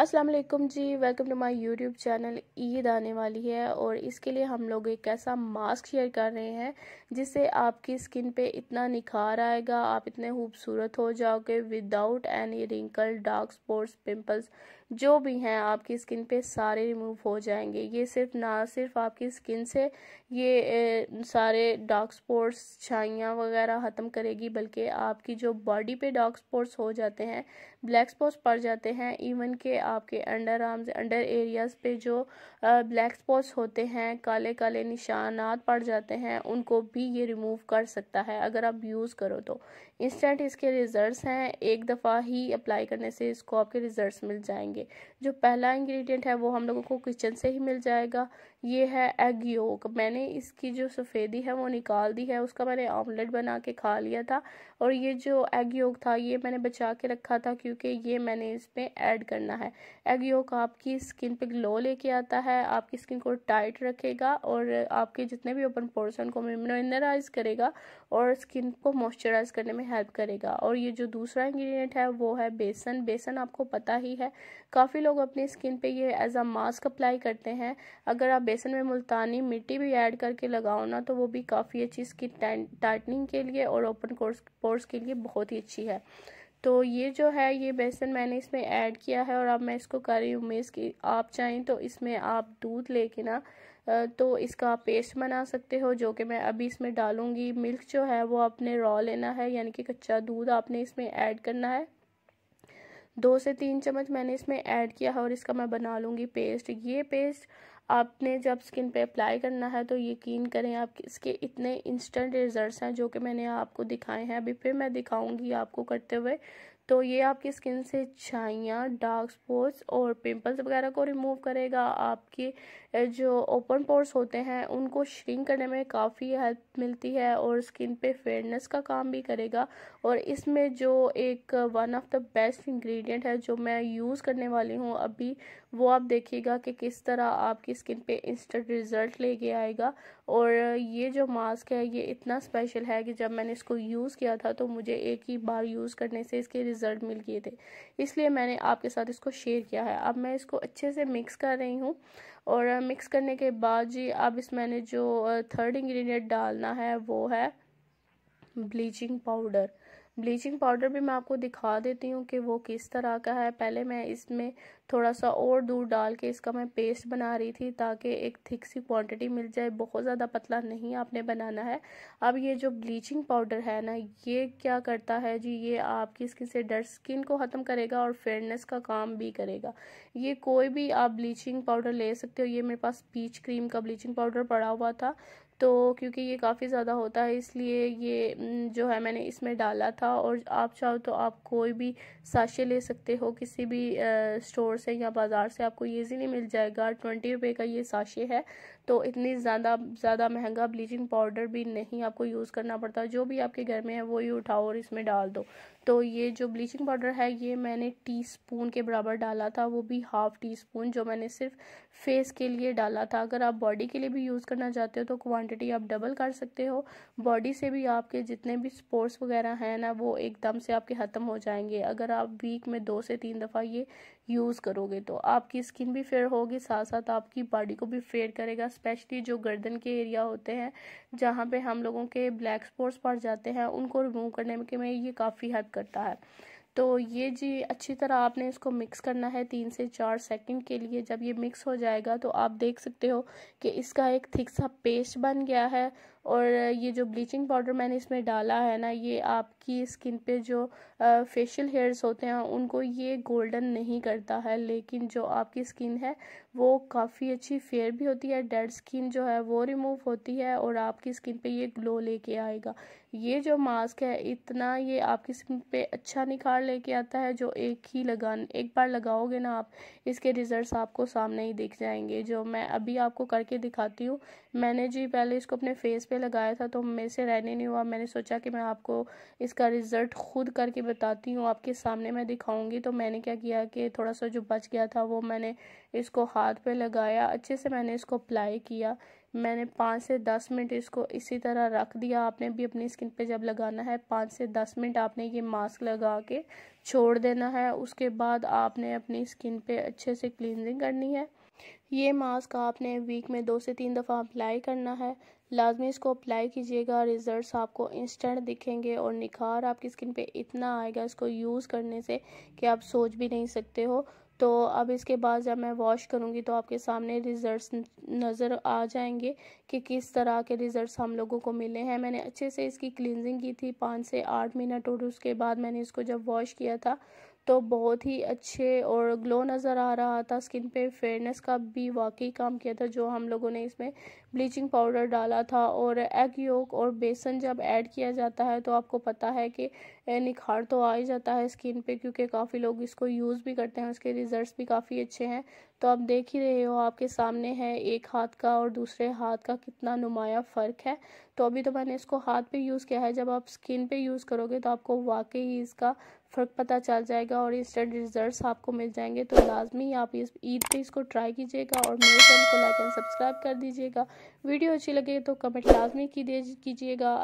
अस्सलाम वालेकुम जी welcome to my YouTube channel Eid आने वाली है और इसके लिए हम लोग एक ऐसा मास्क शेयर कर रहे हैं जिससे आपकी स्किन पे इतना निखार आएगा आप इतने खूबसूरत हो जाओगे without any wrinkle dark spots pimples जो भी हैं आपकी स्किन पे सारे रिमूव हो जाएंगे ये सिर्फ ना सिर्फ आपकी स्किन से ये ए, सारे डार्क स्पॉट्स छाइयाँ वगैरह ख़त्म करेगी बल्कि आपकी जो बॉडी पे डार्क स्पॉट्स हो जाते हैं ब्लैक स्पॉट्स पड़ जाते हैं इवन के आपके अंडर आर्म्स अंडर एरियाज पे जो ब्लैक स्पॉट्स होते हैं काले काले निशानात पड़ जाते हैं उनको भी ये रिमूव कर सकता है अगर आप यूज़ करो तो इंस्टेंट इसके रिजल्ट्स हैं एक दफ़ा ही अप्लाई करने से इसको आपके रिजल्ट्स मिल जाएंगे जो पहला इंग्रेडिएंट है वो हम लोगों को किचन से ही मिल जाएगा ये है एग योक मैंने इसकी जो सफ़ेदी है वो निकाल दी है उसका मैंने ऑमलेट बना के खा लिया था और ये जो एग योक था ये मैंने बचा के रखा था क्योंकि ये मैंने इसमें ऐड करना है है एग योक आपकी स्किन पे ग्लो लेके आता है आपकी स्किन को टाइट रखेगा और आपके जितने भी ओपन पोर्सन को मिनरलाइज करेगा और स्किन को मॉइस्चराइज करने में हेल्प करेगा और ये जो दूसरा इंग्रेडिएंट है वो है बेसन बेसन आपको पता ही है काफ़ी लोग अपनी स्किन पे ये एज अ मास्क अप्लाई करते हैं अगर आप बेसन में मुल्तानी मिट्टी भी ऐड करके लगाओ ना तो वो भी काफ़ी अच्छी स्किन टाइटनिंग के लिए और ओपन पोर्स के लिए बहुत ही अच्छी है तो ये जो है ये बेसन मैंने इसमें ऐड किया है और अब मैं इसको कर रही हूँ मिक्स कि आप चाहें तो इसमें आप दूध लेके ना तो इसका आप पेस्ट बना सकते हो जो कि मैं अभी इसमें डालूँगी मिल्क जो है वो आपने रॉ लेना है यानी कि कच्चा दूध आपने इसमें ऐड करना है दो से तीन चम्मच मैंने इसमें ऐड किया है और इसका मैं बना लूँगी पेस्ट ये पेस्ट आपने जब स्किन पे अप्लाई करना है तो यकीन करें आप इसके इतने इंस्टेंट रिजल्ट्स हैं जो कि मैंने आपको दिखाए हैं अभी फिर मैं दिखाऊंगी आपको करते हुए तो ये आपकी स्किन से छाइयाँ डार्क स्पॉट्स और पिंपल्स वगैरह को रिमूव करेगा आपके जो ओपन पोर्स होते हैं उनको श्रिंक करने में काफ़ी हेल्प मिलती है और स्किन पे फेयरनेस का काम भी करेगा और इसमें जो एक one of the best ingredient है जो मैं यूज़ करने वाली हूँ अभी वो आप देखिएगा कि किस तरह आपकी स्किन पे इंस्टेंट रिज़ल्ट लेके आएगा और ये जो मास्क है ये इतना स्पेशल है कि जब मैंने इसको यूज़ किया था तो मुझे एक ही बार यूज़ करने से इसके रिज़ल्ट मिल गए थे इसलिए मैंने आपके साथ इसको शेयर किया है अब मैं इसको अच्छे से मिक्स कर रही हूँ और मिक्स करने के बाद जी अब इस मैंने जो थर्ड इंग्रेडिएंट डालना है वो है ब्लीचिंग पाउडर ब्लीचिंग पाउडर भी मैं आपको दिखा देती हूँ कि वो किस तरह का है पहले मैं इसमें थोड़ा सा और दूध डाल के इसका मैं पेस्ट बना रही थी ताकि एक थिक सी क्वांटिटी मिल जाए बहुत ज़्यादा पतला नहीं आपने बनाना है अब ये जो ब्लीचिंग पाउडर है ना ये क्या करता है जी ये आपकी स्किन से डर स्किन को ख़त्म करेगा और फेयरनेस का काम भी करेगा ये कोई भी आप ब्लीचिंग पाउडर ले सकते हो ये मेरे पास पीच क्रीम का ब्लीचिंग पाउडर पड़ा हुआ था तो क्योंकि ये काफ़ी ज़्यादा होता है इसलिए ये जो है मैंने इसमें डाला था और आप चाहो तो आप कोई भी साशे ले सकते हो किसी भी स्टोर स्टोर से या बाज़ार से आपको ईजीली मिल जाएगा ट्वेंटी रुपये का ये साशे है तो इतनी ज़्यादा ज़्यादा महंगा ब्लीचिंग पाउडर भी नहीं आपको यूज़ करना पड़ता जो भी आपके घर में है वो ही उठाओ और इसमें डाल दो तो ये जो ब्लीचिंग पाउडर है ये मैंने टी स्पून के बराबर डाला था वो भी हाफ़ टी स्पून जो मैंने सिर्फ फेस के लिए डाला था अगर आप बॉडी के लिए भी यूज़ करना चाहते हो तो क्वांटिटी आप डबल कर सकते हो बॉडी से भी आपके जितने भी स्पोर्ट्स वगैरह हैं ना वो एकदम से आपके ख़त्म हो जाएंगे अगर आप वीक में दो से तीन दफ़ा ये यूज़ करोगे तो आपकी स्किन भी फेयर होगी साथ साथ आपकी बॉडी को भी फेयर करेगा स्पेशली जो गर्दन के एरिया होते हैं जहाँ पे हम लोगों के ब्लैक स्पॉट्स पड़ जाते हैं उनको रिमूव करने में ये काफ़ी हद करता है तो ये जी अच्छी तरह आपने इसको मिक्स करना है तीन से चार सेकंड के लिए जब ये मिक्स हो जाएगा तो आप देख सकते हो कि इसका एक थिक सा पेस्ट बन गया है और ये जो ब्लीचिंग पाउडर मैंने इसमें डाला है ना ये आपकी स्किन पे जो फेशियल हेयर्स होते हैं उनको ये गोल्डन नहीं करता है लेकिन जो आपकी स्किन है वो काफ़ी अच्छी फेयर भी होती है डेड स्किन जो है वो रिमूव होती है और आपकी स्किन पे ये ग्लो लेके आएगा ये जो मास्क है इतना ये आपकी स्किन पे अच्छा निखार लेके आता है जो एक ही लगा एक बार लगाओगे ना आप इसके रिजल्ट्स आपको सामने ही दिख जाएंगे जो मैं अभी आपको करके दिखाती हूँ मैंने जी पहले इसको अपने फेस पे करके लगाया था तो मेरे से रहने नहीं हुआ मैंने सोचा कि मैं आपको इसका रिज़ल्ट ख़ुद करके बताती हूँ आपके सामने मैं दिखाऊँगी तो मैंने क्या किया कि थोड़ा सा जो बच गया था वो मैंने इसको हाथ पे लगाया अच्छे से मैंने इसको अप्लाई किया मैंने पाँच से दस मिनट इसको इसी तरह रख दिया आपने भी अपनी स्किन पे जब लगाना है पाँच से दस मिनट आपने ये मास्क लगा के छोड़ देना है उसके बाद आपने अपनी स्किन पे अच्छे से क्लिनजिंग करनी है ये मास्क आपने वीक में दो से तीन दफ़ा अप्लाई करना है लाजमी इसको अप्लाई कीजिएगा रिजल्ट्स आपको इंस्टेंट दिखेंगे और निखार आपकी स्किन पे इतना आएगा इसको यूज़ करने से कि आप सोच भी नहीं सकते हो तो अब इसके बाद जब मैं वॉश करूँगी तो आपके सामने रिज़ल्ट्स नज़र आ जाएंगे कि किस तरह के रिज़ल्ट्स हम लोगों को मिले हैं मैंने अच्छे से इसकी क्लिनजिंग की थी पाँच से आठ मिनट और उसके बाद मैंने इसको जब वॉश किया था तो बहुत ही अच्छे और ग्लो नज़र आ रहा था स्किन पे फेयरनेस का भी वाकई काम किया था जो हम लोगों ने इसमें ब्लीचिंग पाउडर डाला था और एग योक और बेसन जब ऐड किया जाता है तो आपको पता है कि निखार तो आ ही जाता है स्किन पे क्योंकि काफ़ी लोग इसको यूज़ भी करते हैं उसके रिज़ल्ट भी काफ़ी अच्छे हैं तो आप देख ही रहे हो आपके सामने है एक हाथ का और दूसरे हाथ का कितना नुमाया फ़र्क है तो अभी तो मैंने इसको हाथ पे यूज़ किया है जब आप स्किन पे यूज़ करोगे तो आपको वाकई ही इसका फ़र्क पता चल जाएगा और इंस्टेंट रिजल्ट्स आपको मिल जाएंगे तो लाजमी आप इस ईद पे इसको ट्राई कीजिएगा और मेरे चैनल को लाइक एंड सब्सक्राइब कर दीजिएगा वीडियो अच्छी लगे तो कमेंट लाजमी की दे कीजिएगा